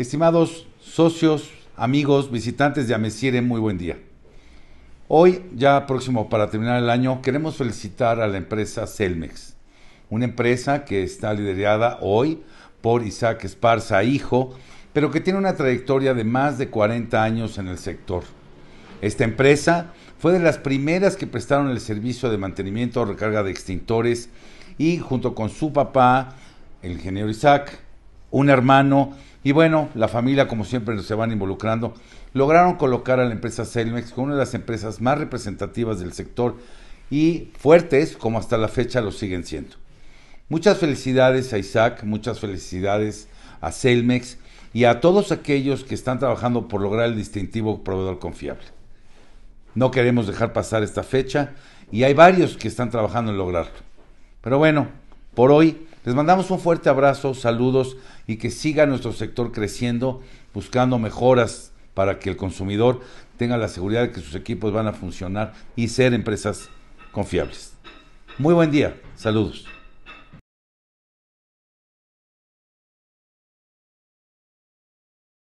Estimados socios, amigos, visitantes de Amesire, muy buen día. Hoy, ya próximo para terminar el año, queremos felicitar a la empresa Celmex, una empresa que está liderada hoy por Isaac Esparza, hijo, pero que tiene una trayectoria de más de 40 años en el sector. Esta empresa fue de las primeras que prestaron el servicio de mantenimiento o recarga de extintores y junto con su papá, el ingeniero Isaac, un hermano, y bueno, la familia como siempre se van involucrando, lograron colocar a la empresa Celmex como una de las empresas más representativas del sector y fuertes como hasta la fecha lo siguen siendo. Muchas felicidades a Isaac, muchas felicidades a Celmex y a todos aquellos que están trabajando por lograr el distintivo proveedor confiable. No queremos dejar pasar esta fecha y hay varios que están trabajando en lograrlo. Pero bueno, por hoy les mandamos un fuerte abrazo, saludos y que siga nuestro sector creciendo, buscando mejoras para que el consumidor tenga la seguridad de que sus equipos van a funcionar y ser empresas confiables. Muy buen día, saludos.